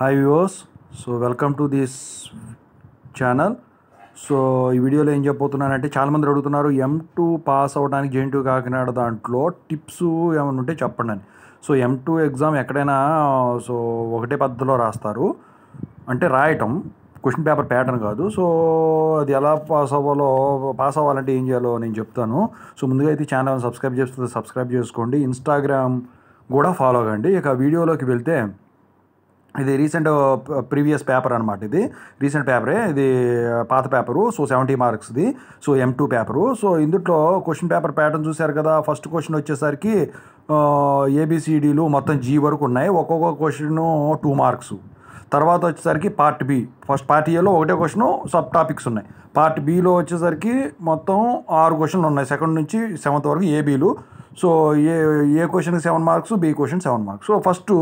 hi viewers so welcome to this channel so ఈ వీడియోలో ఏం చెప్పబోతున్నానంటే చాలామంది అడుగుతున్నారు ఎం టూ పాస్ అవ్వడానికి జెన్ టూ కాకినాడ దాంట్లో టిప్స్ ఏమైనా ఉంటే చెప్పండి అని సో ఎం టూ ఎగ్జామ్ ఎక్కడైనా సో ఒకటే పద్ధతిలో రాస్తారు అంటే రాయటం క్వశ్చన్ పేపర్ ప్యాటర్న్ కాదు సో అది ఎలా పాస్ అవ్వాలో పాస్ అవ్వాలంటే ఏం చేయాలో నేను చెప్తాను సో ముందుగా అయితే ఛానల్ సబ్స్క్రైబ్ చేస్తుంది సబ్స్క్రైబ్ చేసుకోండి ఇన్స్టాగ్రామ్ కూడా ఫాలో కండి ఇక వీడియోలోకి వెళ్తే ఇది రీసెంట్ ప్రీవియస్ పేపర్ అనమాట ఇది రీసెంట్ పేపరే ఇది పాత పేపరు సో సెవెంటీ మార్క్స్ది so M two paper so ఇందుట్లో క్వశ్చన్ పేపర్ ప్యాటర్న్ చూశారు కదా ఫస్ట్ క్వశ్చన్ వచ్చేసరికి ఏబిసిడీలు మొత్తం జీ వరకు ఉన్నాయి ఒక్కొక్క క్వశ్చను టూ మార్క్స్ తర్వాత వచ్చేసరికి పార్ట్ బి ఫస్ట్ పార్ట్ ఏలో ఒకటే క్వశ్చను సబ్ టాపిక్స్ ఉన్నాయి పార్ట్ బిలో వచ్చేసరికి మొత్తం ఆరు క్వశ్చన్లు ఉన్నాయి సెకండ్ నుంచి సెవెంత్ వరకు ఏబీలు సో ఏ ఏ క్వశ్చన్కి seven marks B question seven marks so first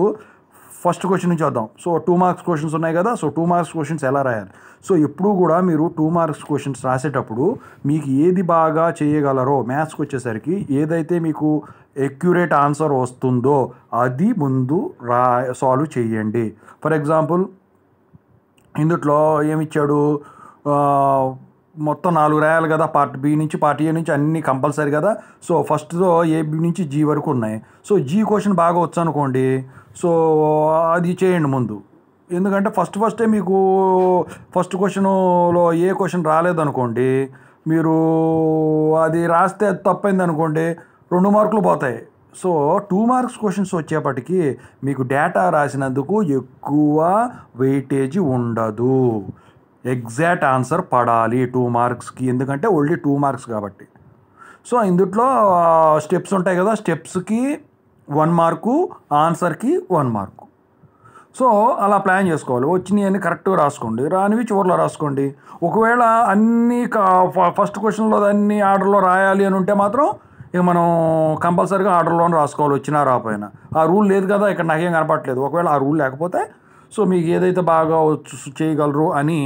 first question నుంచి వద్దాం సో టూ మార్క్స్ క్వశ్చన్స్ ఉన్నాయి కదా సో టూ మార్క్స్ క్వశ్చన్స్ ఎలా రాయాలి సో ఎప్పుడు కూడా మీరు టూ మార్క్స్ క్వశ్చన్స్ రాసేటప్పుడు మీకు ఏది బాగా చేయగలరో మ్యాథ్స్కి వచ్చేసరికి ఏదైతే మీకు ఎక్యురేట్ ఆన్సర్ వస్తుందో అది ముందు రా సాల్వ్ చేయండి ఫర్ ఎగ్జాంపుల్ ఇందుట్లో ఏమిచ్చాడు మొత్తం నాలుగు రాయాలి కదా పార్ట్ బి నుంచి పార్ట్ ఏ నుంచి అన్నీ కంపల్సరీ కదా సో ఫస్ట్తో ఏబి నుంచి జీ వరకు ఉన్నాయి సో జీ క్వశ్చన్ బాగా వచ్చు అనుకోండి సో అది చేయండి ముందు ఎందుకంటే ఫస్ట్ ఫస్టే మీకు ఫస్ట్ క్వశ్చన్లో ఏ క్వశ్చన్ రాలేదనుకోండి మీరు అది రాస్తే తప్పైంది అనుకోండి రెండు మార్కులు పోతాయి సో టూ మార్క్స్ క్వశ్చన్స్ వచ్చేప్పటికీ మీకు డేటా రాసినందుకు ఎక్కువ వెయిటేజీ ఉండదు ఎగ్జాక్ట్ ఆన్సర్ పడాలి టూ మార్క్స్కి ఎందుకంటే ఓన్లీ టూ మార్క్స్ కాబట్టి సో ఇందుట్లో స్టెప్స్ ఉంటాయి కదా స్టెప్స్కి వన్ మార్కు ఆన్సర్కి వన్ మార్కు సో అలా ప్లాన్ చేసుకోవాలి వచ్చినవి అన్ని కరెక్ట్గా రాసుకోండి రానివి చివరిలో రాసుకోండి ఒకవేళ అన్నీ ఫస్ట్ క్వశ్చన్లో అన్ని ఆర్డర్లో రాయాలి అని ఉంటే మాత్రం ఇక మనం కంపల్సరీగా ఆర్డర్లో రాసుకోవాలి వచ్చినా రాపోయినా ఆ రూల్ లేదు కదా ఇక్కడ నాకేం కనపడలేదు ఒకవేళ ఆ రూల్ లేకపోతే సో మీకు ఏదైతే బాగా చేయగలరు అని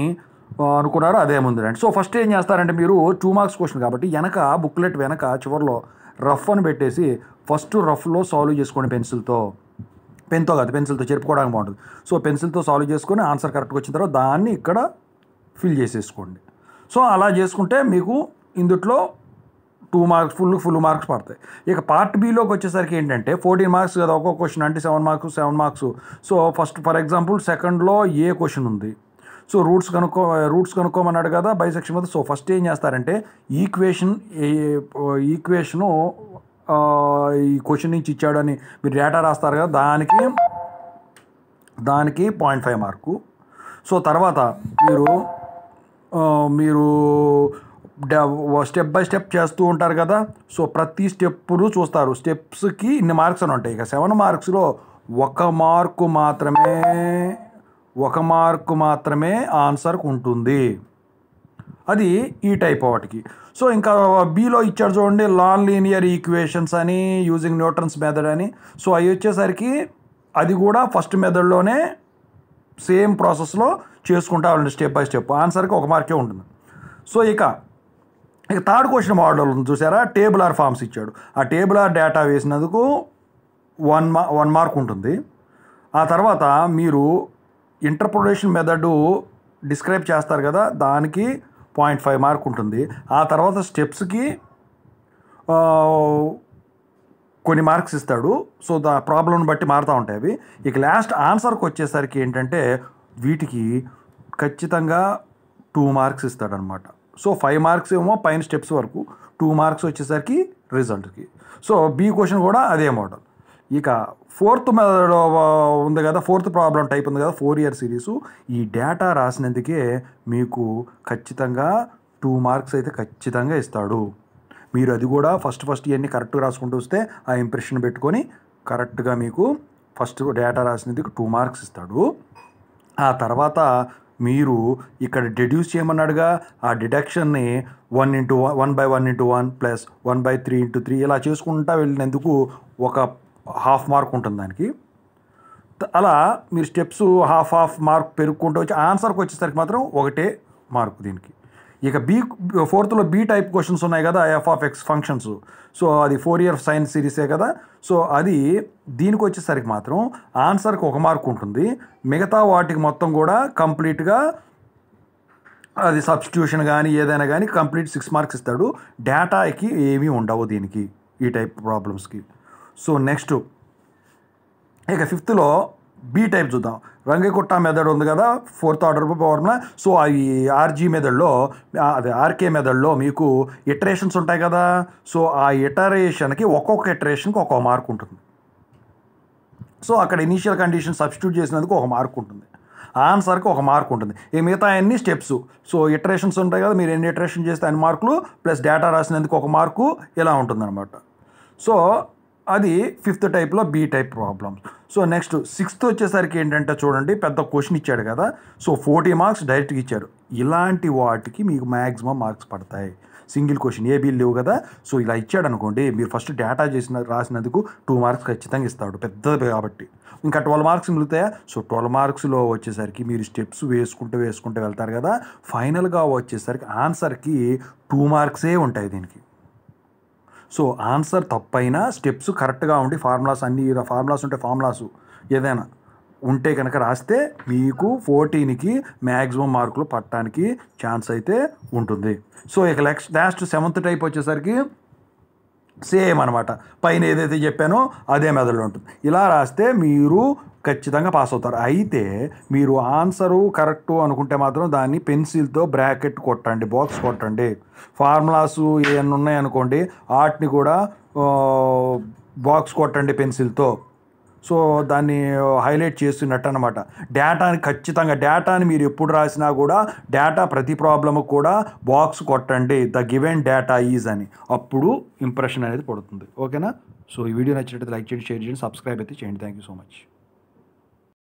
అనుకున్నారో అదే ముందు రండి సో ఫస్ట్ ఏం చేస్తారంటే మీరు టూ మార్క్స్ క్వశ్చన్ కాబట్టి వెనక బుక్లెట్ వెనక చివరిలో రఫ్ అని పెట్టేసి ఫస్ట్ రఫ్లో సాల్వ్ చేసుకోండి పెన్సిల్తో పెన్తో కాదు పెన్సిల్తో చెరుపుకోవడానికి బాగుంటుంది సో పెన్సిల్తో సాల్వ్ చేసుకొని ఆన్సర్ కరెక్ట్గా వచ్చిన తర్వాత దాన్ని ఇక్కడ ఫిల్ చేసేసుకోండి సో అలా చేసుకుంటే మీకు ఇందుట్లో two marks full full marks పడతాయి ఇక పార్ట్ బీలోకి వచ్చేసరికి ఏంటంటే ఫోర్టీన్ మార్క్స్ కదా ఒక్కొక్క క్వశ్చన్ అంటే seven marks seven marks so first for example సెకండ్లో ఏ క్వశ్చన్ ఉంది సో రూట్స్ కనుక్కో రూట్స్ కనుక్కోమన్నాడు కదా బైసెక్షన్ మీద సో ఫస్ట్ ఏం చేస్తారంటే ఈక్వేషన్ ఈక్వేషను ఈ క్వశ్చన్ నుంచి ఇచ్చాడు అని మీరు డేటా రాస్తారు కదా దానికి దానికి పాయింట్ ఫైవ్ మార్కు సో తర్వాత మీరు మీరు స్టెప్ బై స్టెప్ చేస్తూ ఉంటారు కదా సో ప్రతి స్టెప్పును చూస్తారు స్టెప్స్కి ఇన్ని మార్క్స్ అని ఉంటాయి ఇక సెవెన్ మార్క్స్లో ఒక మార్కు మాత్రమే ఒక మార్కు మాత్రమే ఆన్సర్కు ఉంటుంది అది ఈ టైప్ వాటికి సో ఇంకా బీలో ఇచ్చారు చూడండి లాన్ లీనియర్ ఈక్వేషన్స్ అని యూజింగ్ న్యూటన్స్ మెథడ్ అని సో అవి వచ్చేసరికి అది కూడా ఫస్ట్ మెథడ్లోనే సేమ్ ప్రాసెస్లో చేసుకుంటా ఉండండి స్టెప్ బై స్టెప్ ఆన్సర్కి ఒక మార్కే ఉంటుంది సో ఇక ఇక థర్డ్ క్వశ్చన్ మోడల్ చూసారా టేబుల్ ఆర్ ఫామ్స్ ఇచ్చాడు ఆ టేబుల్ ఆర్ డేటా వేసినందుకు వన్ మా వన్ మార్క్ ఉంటుంది ఆ తర్వాత మీరు ఇంటర్ప్రిటేషన్ మెథడు డిస్క్రైబ్ చేస్తారు కదా దానికి పాయింట్ ఫైవ్ మార్క్ ఉంటుంది ఆ తర్వాత స్టెప్స్కి కొన్ని మార్క్స్ ఇస్తాడు సో దా ప్రాబ్లంని బట్టి మారుతూ ఉంటాయి అవి ఇక లాస్ట్ ఆన్సర్కి వచ్చేసరికి ఏంటంటే వీటికి ఖచ్చితంగా టూ మార్క్స్ ఇస్తాడనమాట సో ఫైవ్ మార్క్స్ ఏమో పైన స్టెప్స్ వరకు టూ మార్క్స్ వచ్చేసరికి రిజల్ట్కి సో బి క్వశ్చన్ కూడా అదే మోడల్ ఇక ఫోర్త్ ఉంది కదా ఫోర్త్ ప్రాబ్లం టైప్ ఉంది కదా ఫోర్ ఇయర్ సిరీస్ ఈ డేటా రాసినందుకే మీకు ఖచ్చితంగా టూ మార్క్స్ అయితే ఖచ్చితంగా ఇస్తాడు మీరు అది కూడా ఫస్ట్ ఫస్ట్ ఇవన్నీ కరెక్ట్గా రాసుకుంటూ వస్తే ఆ ఇంప్రెషన్ పెట్టుకొని కరెక్ట్గా మీకు ఫస్ట్ డేటా రాసినందుకు టూ మార్క్స్ ఇస్తాడు ఆ తర్వాత మీరు ఇక్కడ డిడ్యూస్ చేయమన్నాడుగా ఆ డిడక్షన్ని one into one one by one into one plus one by three into three ఇలా చేసుకుంటా వెళ్ళినందుకు ఒక హాఫ్ మార్క్ ఉంటుంది దానికి అలా మీరు స్టెప్స్ హాఫ్ హాఫ్ మార్క్ పెరుగుకుంటూ వచ్చి ఆన్సర్కి వచ్చేసరికి మాత్రం ఒకటే మార్క్ దీనికి ఇక బీ ఫోర్త్లో బీ టైప్ క్వశ్చన్స్ ఉన్నాయి కదా F of X functions so అది ఫోర్ ఇయర్ సైన్స్ సిరీసే కదా సో అది దీనికి వచ్చేసరికి మాత్రం ఆన్సర్కి ఒక మార్క్ ఉంటుంది మిగతా వాటికి మొత్తం కూడా కంప్లీట్గా అది సబ్స్టిట్యూషన్ కానీ ఏదైనా కానీ కంప్లీట్ సిక్స్ మార్క్స్ ఇస్తాడు డేటాకి ఏమీ ఉండవు దీనికి ఈ టైప్ ప్రాబ్లమ్స్కి సో నెక్స్ట్ ఇక ఫిఫ్త్లో బీ టైప్ చూద్దాం రంగకుట్ట మెథడ్ ఉంది కదా ఫోర్త్ ఆర్డర్ పవర్న సో అవి ఆర్జీ మెథడ్లో అదే ఆర్కే మెథడ్లో మీకు ఇటరేషన్స్ ఉంటాయి కదా సో ఆ ఇటరేషన్కి ఒక్కొక్క ఇటరేషన్కి ఒక్కొక్క మార్క్ ఉంటుంది సో అక్కడ ఇనీషియల్ కండిషన్ సబ్స్టిట్యూట్ చేసినందుకు ఒక మార్క్ ఉంటుంది ఆన్సర్కి ఒక మార్క్ ఉంటుంది ఈ మిగతా అన్ని స్టెప్స్ సో ఇటరేషన్స్ ఉంటాయి కదా మీరు ఎన్ని ఇటరేషన్ చేస్తే అన్ని మార్కులు ప్లస్ డేటా రాసినందుకు ఒక మార్కు ఇలా ఉంటుందన్నమాట సో అది ఫిఫ్త్ టైప్లో B type problems so next sixth వచ్చేసరికి ఏంటంటే చూడండి పెద్ద క్వశ్చన్ ఇచ్చాడు కదా సో ఫోర్టీ మార్క్స్ డైరెక్ట్గా ఇచ్చాడు ఇలాంటి వాటికి మీకు మ్యాక్సిమం మార్క్స్ పడతాయి సింగిల్ క్వశ్చన్ ఏ బిల్ లేవు కదా సో ఇలా ఇచ్చాడు అనుకోండి మీరు ఫస్ట్ డేటా చేసిన రాసినందుకు టూ మార్క్స్ ఖచ్చితంగా ఇస్తాడు పెద్దది కాబట్టి ఇంకా ట్వెల్వ్ మార్క్స్ మిగులుతాయా సో ట్వెల్వ్ మార్క్స్లో వచ్చేసరికి మీరు స్టెప్స్ వేసుకుంటూ వేసుకుంటూ వెళ్తారు కదా ఫైనల్గా వచ్చేసరికి ఆన్సర్కి టూ మార్క్సే ఉంటాయి దీనికి సో ఆన్సర్ తప్పైనా స్టెప్స్ కరెక్ట్గా ఉండి ఫార్ములాస్ అన్ని ఫార్ములాస్ ఉంటే ఫార్ములాస్ ఏదైనా ఉంటే కనుక రాస్తే మీకు ఫోర్టీన్కి మ్యాక్సిమం మార్కులు పట్టడానికి ఛాన్స్ అయితే ఉంటుంది సో ఇక లెక్స్ లాస్ట్ సెవెంత్ టైప్ వచ్చేసరికి సేమ్ అనమాట పైన ఏదైతే చెప్పానో అదే మెదడులో ఉంటుంది ఇలా రాస్తే మీరు ఖచ్చితంగా పాస్ అవుతారు అయితే మీరు ఆన్సరు కరెక్టు అనుకుంటే మాత్రం దాన్ని పెన్సిల్తో బ్రాకెట్ కొట్టండి బాక్స్ కొట్టండి ఫార్ములాస్ ఏమన్నా ఉన్నాయనుకోండి వాటిని కూడా బాక్స్ కొట్టండి పెన్సిల్తో సో దాన్ని హైలైట్ చేస్తున్నట్టు అనమాట డేటాని ఖచ్చితంగా డేటాని మీరు ఎప్పుడు రాసినా కూడా డేటా ప్రతి ప్రాబ్లమ్కి కూడా బాక్స్ కొట్టండి ద గివెన్ డేటా ఈజ్ అని అప్పుడు ఇంప్రెషన్ అనేది పడుతుంది ఓకేనా సో ఈ వీడియో నచ్చినట్టు లైక్ చేయండి షేర్ చేయండి సబ్స్క్రైబ్ అయితే చేయండి థ్యాంక్ యూ సో మచ్